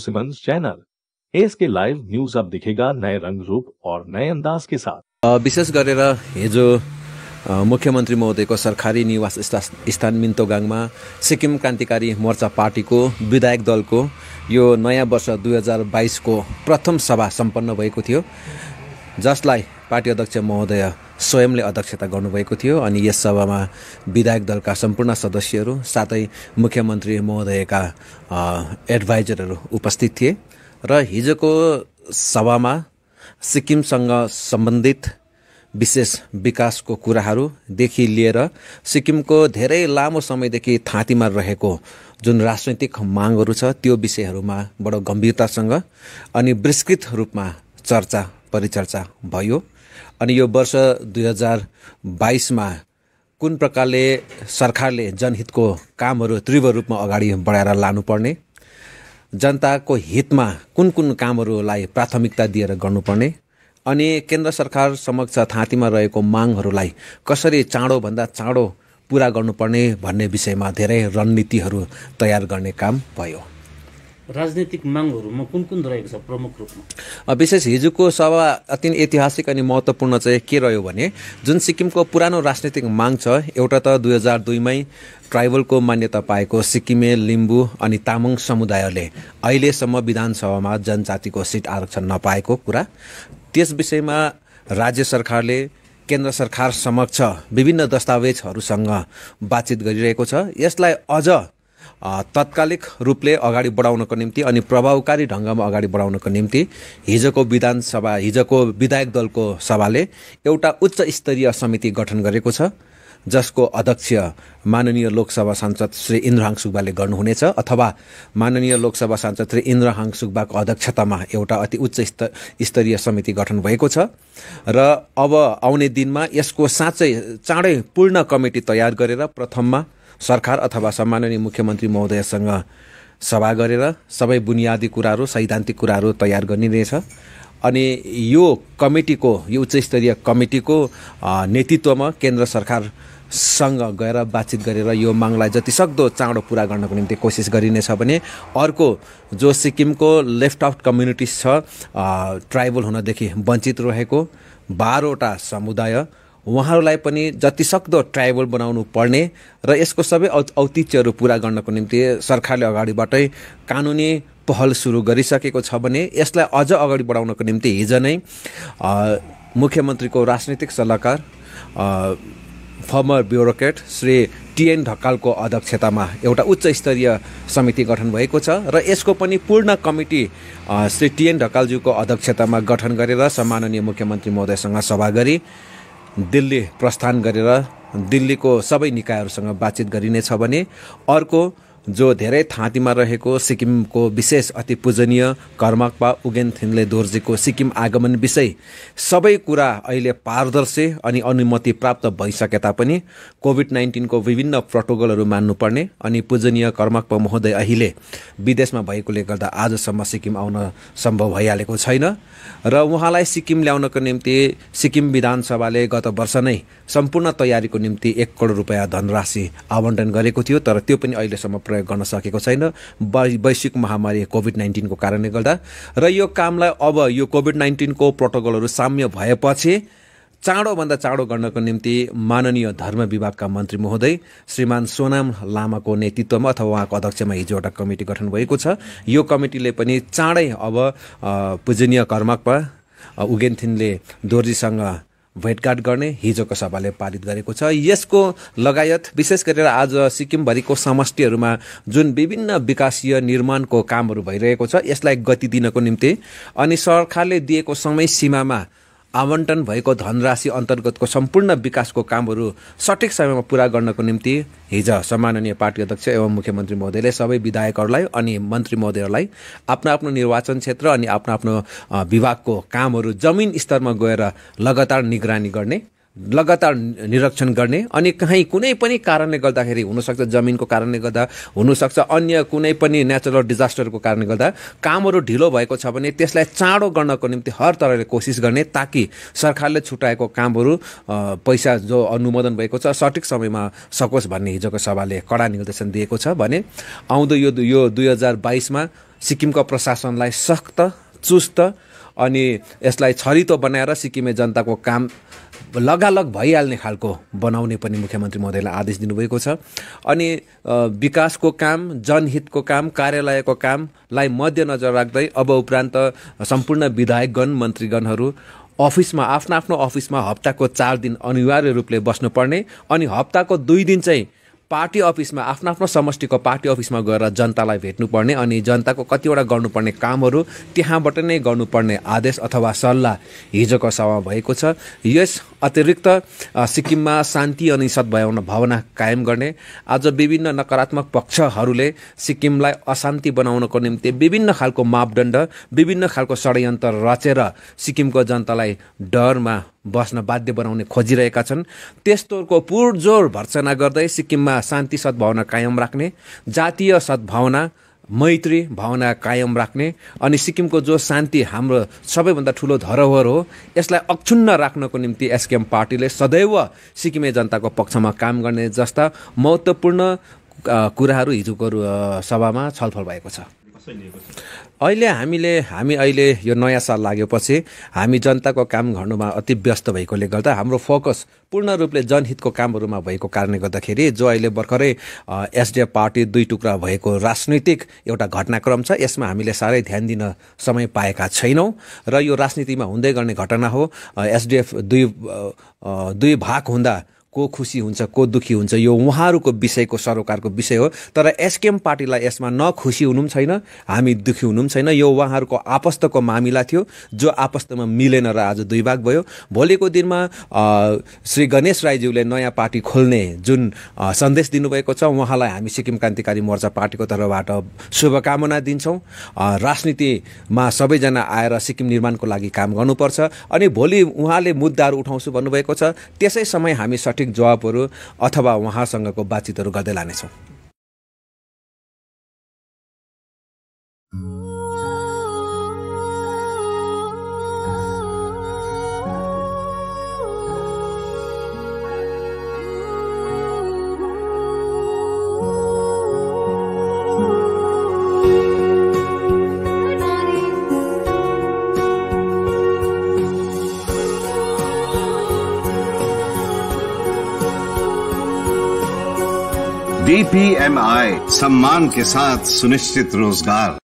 Simmons channel ASK live news अब दिखेगा नए रंग रूप और नए अंदाज के साथ विशेष गरेर हिजो मुख्यमन्त्री महोदयको सरकारी निवास स्थान मिन्तोगाङमा सिक्किम क्रान्तिकारी मोर्चा पार्टीको विधायक दलको यो नयाँ वर्ष दुई हजार बाइसको प्रथम सभा सम्पन्न भएको थियो जसलाई पार्टी अध्यक्ष महोदय स्वयंले अध्यक्षता गर्नुभएको थियो अनि यस सभामा विधायक दलका सम्पूर्ण सदस्यहरू साथै मुख्यमन्त्री महोदयका एडभाइजरहरू उपस्थित थिए र हिजोको सभामा सिक्किमसँग सम्बन्धित विशेष विकासको कुराहरूदेखि लिएर सिक्किमको धेरै लामो समयदेखि थाँतीमा रहेको जुन राजनैतिक मागहरू छ त्यो विषयहरूमा बडो गम्भीरतासँग अनि विस्तृत रूपमा चर्चा परिचर्चा भयो अनि यो वर्ष दुई हजार बाइसमा कुन प्रकारले सरकारले जनहितको कामहरू तीव्र रूपमा अगाडि बढाएर लानुपर्ने जनताको हितमा कुन कुन कामहरूलाई प्राथमिकता दिएर गर्नुपर्ने अनि केन्द्र सरकार समक्ष थाँतीमा रहेको मागहरूलाई कसरी चाँडोभन्दा चाँडो पुरा गर्नुपर्ने भन्ने विषयमा धेरै रणनीतिहरू तयार गर्ने काम भयो राजनीतिक मागहरूमा कुन कुन रहेको छ प्रमुख रूपमा विशेष हिजोको सभा अति ऐतिहासिक अनि महत्त्वपूर्ण चाहिँ के रह्यो भने जुन सिक्किमको पुरानो राजनीतिक माग छ एउटा त दुई हजार दुईमै ट्राइबलको मान्यता पाएको सिक्किमे लिम्बू अनि तामाङ समुदायले अहिलेसम्म विधानसभामा जनजातिको सिट आरक्षण नपाएको कुरा त्यस विषयमा राज्य सरकारले केन्द्र सरकार समक्ष विभिन्न दस्तावेजहरूसँग बातचित गरिरहेको छ यसलाई अझ तत्कालिक रूपले अगाडि बढाउनको निम्ति अनि प्रभावकारी ढङ्गमा अगाडि बढाउनको निम्ति हिजोको विधानसभा हिजोको विधायक दलको सभाले एउटा उच्च स्तरीय समिति गठन गरेको छ जसको अध्यक्ष माननीय लोकसभा सांसद श्री इन्द्रहाङ सुब्बाले गर्नुहुनेछ अथवा माननीय लोकसभा सांसद श्री इन्द्रहाङ सुब्बाको अध्यक्षतामा एउटा अति उच्च स्तरीय समिति गठन भएको छ र अब आउने दिनमा यसको साँच्चै चाँडै पूर्ण कमिटी तयार गरेर प्रथममा सरकार अथवा सम्माननीय मुख्यमन्त्री महोदयसँग सभा गरेर सबै बुनियादी कुराहरू सैद्धान्तिक कुराहरू तयार गरिनेछ अनि यो कमिटीको यो उच्च स्तरीय कमिटीको नेतृत्वमा केन्द्र सरकार सँग गएर बातचित गरेर यो मागलाई जतिसक्दो चाँडो पुरा गर्नको निम्ति कोसिस गरिनेछ भने अर्को जो सिक्किमको लेफ्ट आउट कम्युनिटिज छ ट्राइबल हुनदेखि वञ्चित रहेको बाह्रवटा समुदाय उहाँहरूलाई पनि जतिसक्दो ट्राइबल बनाउनु पर्ने र यसको सबै औ औतिथ्यहरू पुरा गर्नको निम्ति सरकारले अगाडिबाटै कानुनी पहल सुरु गरिसकेको छ भने यसलाई अझ अगाडि बढाउनको निम्ति हिजो नै मुख्यमन्त्रीको राजनीतिक सल्लाहकार फर्मर ब्युरोक्रेट श्री टिएन ढकालको अध्यक्षतामा एउटा उच्च स्तरीय समिति गठन भएको छ र यसको पनि पूर्ण कमिटी श्री टिएन ढकालज्यूको अध्यक्षतामा गठन गरेर सम्माननीय मुख्यमन्त्री महोदयसँग सभा गरी दिल्ली प्रस्थान गरेर दिल्लीको सबै निकायहरूसँग बातचित गरिनेछ भने अर्को जो धेरै थाँतीमा रहेको सिक्किमको विशेष अति पूजनीय कर्मकपा उगेन थिन्ले दोर्जीको सिक्किम आगमन विषय सबै कुरा अहिले पारदर्शी अनि अनुमति प्राप्त भइसके तापनि कोभिड नाइन्टिनको विभिन्न प्रोटोकलहरू मान्नुपर्ने अनि पूजनीय कर्मकपा महोदय अहिले विदेशमा भएकोले गर्दा आजसम्म सिक्किम आउन सम्भव भइहालेको छैन र उहाँलाई सिक्किम ल्याउनको निम्ति सिक्किम विधानसभाले गत वर्ष नै सम्पूर्ण तयारीको निम्ति एक करोड रुपियाँ धनराशि आवन्टन गरेको थियो तर त्यो पनि अहिलेसम्म प्रयोग गर्न सकेको छैन वैश्विक महामारी कोभिड नाइन्टिनको कारणले गर्दा र यो कामलाई अब यो कोभिड नाइन्टिनको प्रोटोकलहरू साम्य भएपछि चाँडोभन्दा चाँडो गर्नको निम्ति माननीय धर्म विभागका मन्त्री महोदय श्रीमान सोनाम लामाको नेतृत्वमा अथवा उहाँको अध्यक्षमा हिजो एउटा कमिटी गठन भएको छ यो कमिटीले पनि चाँडै अब पूजनीय कर्मकपा उगेन्थिनले दोर्जीसँग भेटघाट गर्ने हिजोको सभाले पारित गरेको छ यसको लगायत विशेष गरेर आज सिक्किमभरिको समष्टिहरूमा जुन विभिन्न विकासीय निर्माणको कामहरू भइरहेको छ यसलाई गति दिनको निम्ति अनि सरकारले दिएको समय सीमामा आवन्टन भएको धनराशि अन्तर्गतको सम्पूर्ण विकासको कामहरू सठिक समयमा पुरा गर्नको निम्ति हिज सम्माननीय पार्टी अध्यक्ष एवं मुख्यमन्त्री महोदयले सबै विधायकहरूलाई अनि मन्त्री महोदयहरूलाई आफ्नो आफ्नो निर्वाचन क्षेत्र अनि आफ्नो आफ्नो विभागको कामहरू जमिन स्तरमा गएर लगातार निगरानी गर्ने लगातार निरीक्षण गर्ने अनि कहीँ कुनै पनि कारणले गर्दाखेरि हुनसक्छ जमिनको कारणले गर्दा हुनसक्छ अन्य कुनै पनि नेचुरल डिजास्टरको कारणले गर्दा कामहरू ढिलो भएको छ भने त्यसलाई चाँडो गर्नको निम्ति हर तरले कोसिस गर्ने ताकि सरकारले छुट्याएको कामहरू पैसा जो अनुमोदन भएको छ सठिक समयमा सकोस् भन्ने हिजोको सभाले कडा निर्देशन दिएको छ भने आउँदो यो दुई हजार बाइसमा सिक्किमको प्रशासनलाई सक्त चुस्त अनि यसलाई छरितो बनाएर सिक्किमे जनताको काम लगालग भइहाल्ने खालको बनाउने पनि मुख्यमन्त्री महोदयलाई आदेश दिनुभएको छ अनि विकासको काम जनहितको काम कार्यालयको कामलाई मध्यनजर राख्दै अब उपरान्त सम्पूर्ण विधायकगण मन्त्रीगणहरू अफिसमा आफ्नो आफ्नो अफिसमा हप्ताको चार दिन अनिवार्य रूपले बस्नुपर्ने अनि हप्ताको दुई दिन चाहिँ पार्टी अफिसमा आफ्नो आफ्नो समष्टिको पार्टी अफिसमा गएर जनतालाई भेट्नुपर्ने अनि जनताको कतिवटा गर्नुपर्ने कामहरू त्यहाँबाट नै गर्नुपर्ने आदेश अथवा सल्लाह हिजोको सभामा भएको छ यस अतिरिक्त सिक्किममा शान्ति अनि सद्भावन भावना कायम गर्ने आज विभिन्न नकारात्मक पक्षहरूले सिक्किमलाई अशान्ति बनाउनको निम्ति विभिन्न खालको मापदण्ड विभिन्न खालको षड्यन्त्र रचेर सिक्किमको जनतालाई डरमा बस्न बाध्य बनाउने खोजिरहेका छन् त्यस्तोको पुरजोर भर्सना गर्दै सिक्किममा शान्ति सद्भावना कायम राख्ने जातीय सद्भावना मैत्री भावना कायम राख्ने अनि सिक्किमको जो शान्ति हाम्रो सबैभन्दा ठुलो धरोहर हो यसलाई अक्षुण्ण राख्नको निम्ति एसकेएम पार्टीले सदैव सिक्किमे जनताको पक्षमा काम गर्ने जस्ता महत्त्वपूर्ण कुराहरू हिजोको सभामा छलफल भएको छ अहिले हामीले हामी अहिले यो नयाँ साल लागेपछि हामी जनताको काम गर्नुमा अति व्यस्त भएकोले गर्दा हाम्रो फोकस पूर्ण रूपले जनहितको कामहरूमा भएको कारणले गर्दाखेरि जो अहिले भर्खरै एसडिएफ पार्टी दुई टुक्रा भएको राजनैतिक एउटा घटनाक्रम छ यसमा हामीले साह्रै ध्यान दिन समय पाएका छैनौँ र यो राजनीतिमा हुँदै गर्ने घटना हो एसडिएफ दुई दुई भाग हुँदा को खुसी हुन्छ को दुःखी हुन्छ यो उहाँहरूको विषयको सरोकारको विषय हो तर एसकेएम पार्टीलाई यसमा नखुसी हुनु पनि छैन हामी दुःखी हुनु पनि छैन यो उहाँहरूको आपस्तको मामिला थियो जो आपस्तमा मिलेन र आज दुई भाग भयो भोलिको दिनमा श्री गणेश राईज्यूले नयाँ पार्टी खोल्ने जुन सन्देश दिनुभएको छ उहाँलाई हामी सिक्किम क्रान्तिकारी मोर्चा पार्टीको तर्फबाट शुभकामना दिन्छौँ राजनीतिमा सबैजना आएर सिक्किम निर्माणको लागि काम गर्नुपर्छ अनि भोलि उहाँले मुद्दाहरू उठाउँछु भन्नुभएको छ त्यसै समय हामी सठिक सिन्थेटिक जवाबहरू अथवा उहाँसँगको बातचितहरू गर्दै लानेछौँ बीपीएमआई सम्मान के साथ सुनिश्चित रोजगार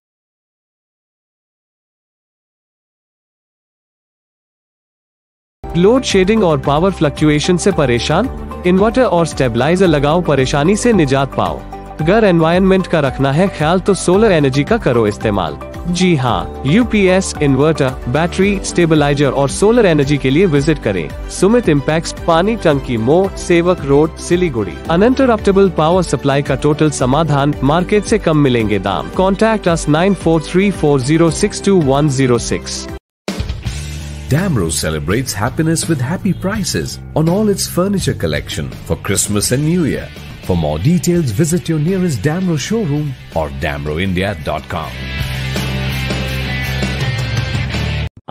लोड शेडिंग और पावर फ्लक्चुएशन से परेशान इन्वर्टर और स्टेबलाइजर लगाओ परेशानी से निजात पाओ अगर एनवायरनमेंट का रखना है ख्याल तो सोलर एनर्जी का करो इस्तेमाल जी हाँ यूपीएस इन्वर्टर बैटरी स्टेबलाइजर और सोलर एनर्जी के लिए विजिट करें सुमित इम्पैक्स पानी Tanki More Sevak road Siliguri uninterruptible power supply का टोटल समाधान मार्केट से कम मिलेंगे दाम contact us nine four three four zero six two one zero six Damro celebrates happiness with happy prices on all its furniture collection for Christmas and New Year. For more details, visit your nearest Damro showroom or damroindia.com.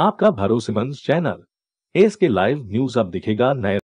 आपका भरोसेमंद channel S K live news अब दिखेगा नए